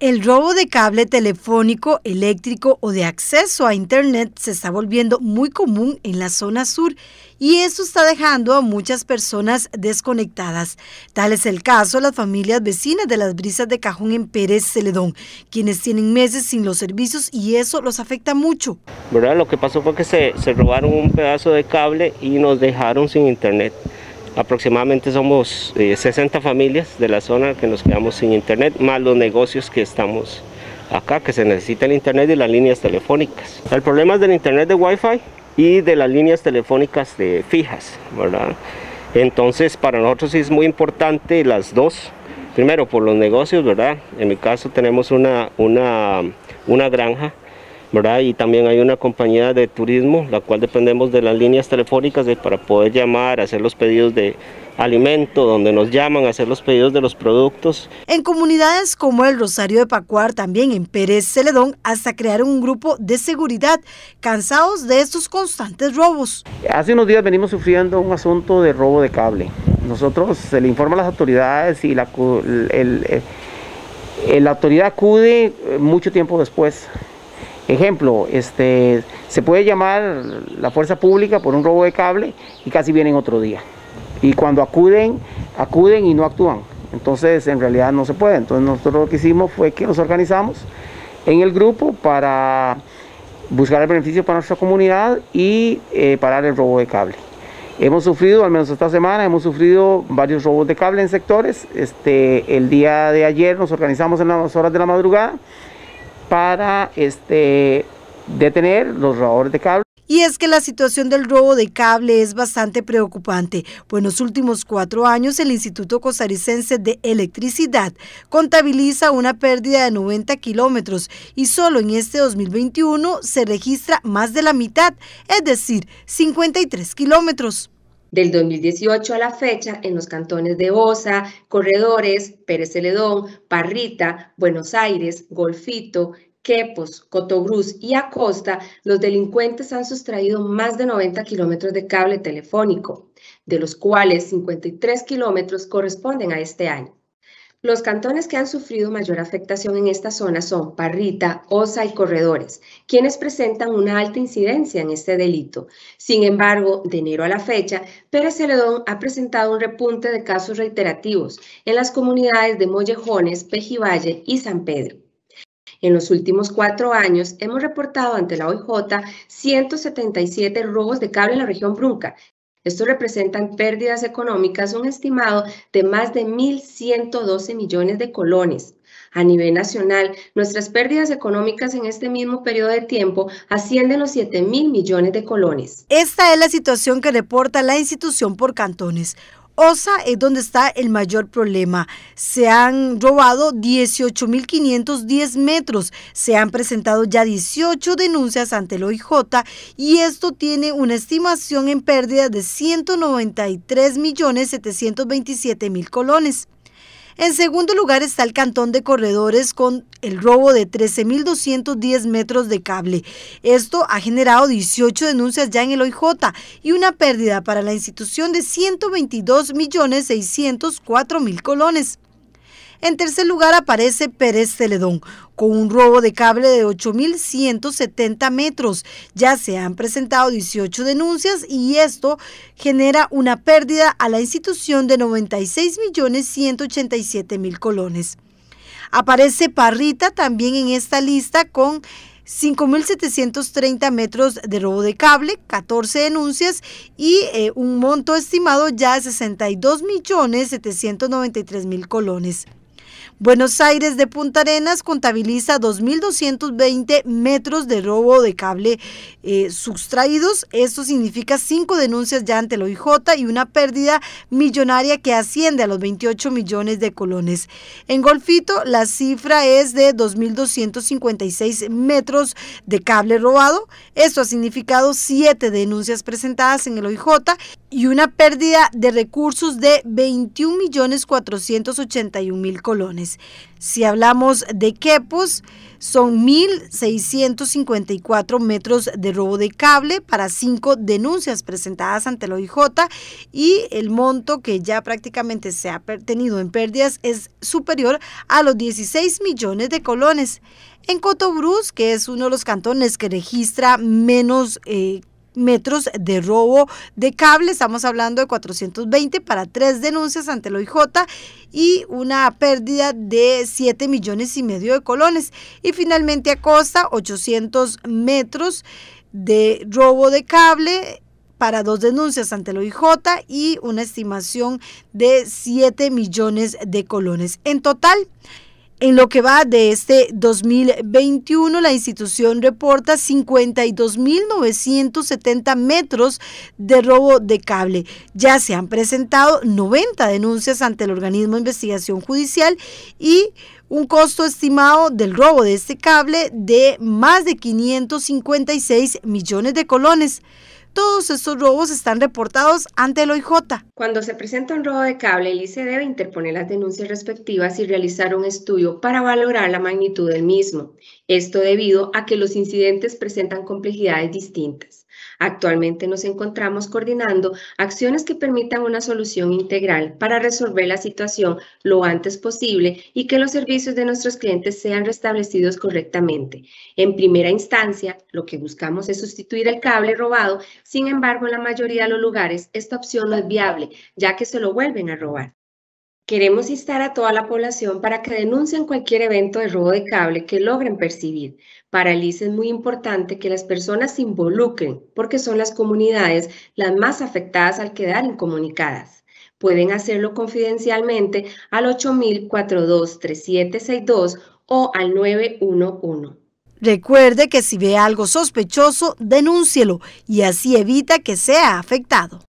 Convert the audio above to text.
El robo de cable telefónico, eléctrico o de acceso a Internet se está volviendo muy común en la zona sur y eso está dejando a muchas personas desconectadas. Tal es el caso de las familias vecinas de las brisas de Cajón en Pérez Celedón, quienes tienen meses sin los servicios y eso los afecta mucho. ¿Verdad? Lo que pasó fue que se, se robaron un pedazo de cable y nos dejaron sin Internet. Aproximadamente somos 60 eh, familias de la zona que nos quedamos sin internet, más los negocios que estamos acá, que se necesita el internet y las líneas telefónicas. El problema es del internet de Wi-Fi y de las líneas telefónicas de fijas, ¿verdad? Entonces para nosotros es muy importante las dos, primero por los negocios, ¿verdad? En mi caso tenemos una, una, una granja y también hay una compañía de turismo, la cual dependemos de las líneas telefónicas para poder llamar, hacer los pedidos de alimento, donde nos llaman hacer los pedidos de los productos. En comunidades como el Rosario de Pacuar, también en Pérez Celedón, hasta crear un grupo de seguridad, cansados de estos constantes robos. Hace unos días venimos sufriendo un asunto de robo de cable. Nosotros se le informa a las autoridades y la eh, autoridad acude eh, mucho tiempo después Ejemplo, este, se puede llamar la fuerza pública por un robo de cable y casi vienen otro día. Y cuando acuden, acuden y no actúan. Entonces, en realidad no se puede. Entonces, nosotros lo que hicimos fue que nos organizamos en el grupo para buscar el beneficio para nuestra comunidad y eh, parar el robo de cable. Hemos sufrido, al menos esta semana, hemos sufrido varios robos de cable en sectores. Este, el día de ayer nos organizamos en las horas de la madrugada para este, detener los robadores de cable. Y es que la situación del robo de cable es bastante preocupante. Pues en los últimos cuatro años el Instituto Costarricense de Electricidad contabiliza una pérdida de 90 kilómetros y solo en este 2021 se registra más de la mitad, es decir, 53 kilómetros. Del 2018 a la fecha, en los cantones de Osa, Corredores, Pérez Celedón, Parrita, Buenos Aires, Golfito, Quepos, Cotogruz y Acosta, los delincuentes han sustraído más de 90 kilómetros de cable telefónico, de los cuales 53 kilómetros corresponden a este año. Los cantones que han sufrido mayor afectación en esta zona son Parrita, Osa y Corredores, quienes presentan una alta incidencia en este delito. Sin embargo, de enero a la fecha, Pérez Celedón ha presentado un repunte de casos reiterativos en las comunidades de Mollejones, Pejivalle y San Pedro. En los últimos cuatro años hemos reportado ante la OIJ 177 robos de cable en la región Brunca, esto representan pérdidas económicas, un estimado de más de 1.112 millones de colones. A nivel nacional, nuestras pérdidas económicas en este mismo periodo de tiempo ascienden los 7 mil millones de colones. Esta es la situación que reporta la institución por cantones. OSA es donde está el mayor problema. Se han robado 18.510 metros, se han presentado ya 18 denuncias ante el OIJ y esto tiene una estimación en pérdida de 193.727.000 colones. En segundo lugar está el Cantón de Corredores con el robo de 13.210 metros de cable. Esto ha generado 18 denuncias ya en el OIJ y una pérdida para la institución de 122.604.000 colones. En tercer lugar aparece Pérez Celedón, con un robo de cable de 8.170 metros. Ya se han presentado 18 denuncias y esto genera una pérdida a la institución de 96.187.000 colones. Aparece Parrita también en esta lista con 5.730 metros de robo de cable, 14 denuncias y eh, un monto estimado ya de 62.793.000 colones. Buenos Aires de Punta Arenas contabiliza 2.220 metros de robo de cable eh, sustraídos. Esto significa cinco denuncias ya ante el OIJ y una pérdida millonaria que asciende a los 28 millones de colones. En Golfito la cifra es de 2.256 metros de cable robado. Esto ha significado siete denuncias presentadas en el OIJ y una pérdida de recursos de 21.481.000 colones. Si hablamos de quepos, son 1.654 metros de robo de cable para cinco denuncias presentadas ante la OIJ y el monto que ya prácticamente se ha tenido en pérdidas es superior a los 16 millones de colones. En Cotobruz, que es uno de los cantones que registra menos eh, metros de robo de cable. Estamos hablando de 420 para tres denuncias ante el OIJ y una pérdida de 7 millones y medio de colones. Y finalmente Acosta, 800 metros de robo de cable para dos denuncias ante el OIJ y una estimación de 7 millones de colones. En total, en lo que va de este 2021, la institución reporta 52.970 metros de robo de cable. Ya se han presentado 90 denuncias ante el organismo de investigación judicial y un costo estimado del robo de este cable de más de 556 millones de colones. Todos estos robos están reportados ante el OIJ. Cuando se presenta un robo de cable, el ICE debe interponer las denuncias respectivas y realizar un estudio para valorar la magnitud del mismo. Esto debido a que los incidentes presentan complejidades distintas. Actualmente nos encontramos coordinando acciones que permitan una solución integral para resolver la situación lo antes posible y que los servicios de nuestros clientes sean restablecidos correctamente. En primera instancia, lo que buscamos es sustituir el cable robado, sin embargo, en la mayoría de los lugares esta opción no es viable, ya que se lo vuelven a robar. Queremos instar a toda la población para que denuncien cualquier evento de robo de cable que logren percibir. Para el es muy importante que las personas se involucren porque son las comunidades las más afectadas al quedar incomunicadas. Pueden hacerlo confidencialmente al 8000-423762 o al 911. Recuerde que si ve algo sospechoso, denúncielo y así evita que sea afectado.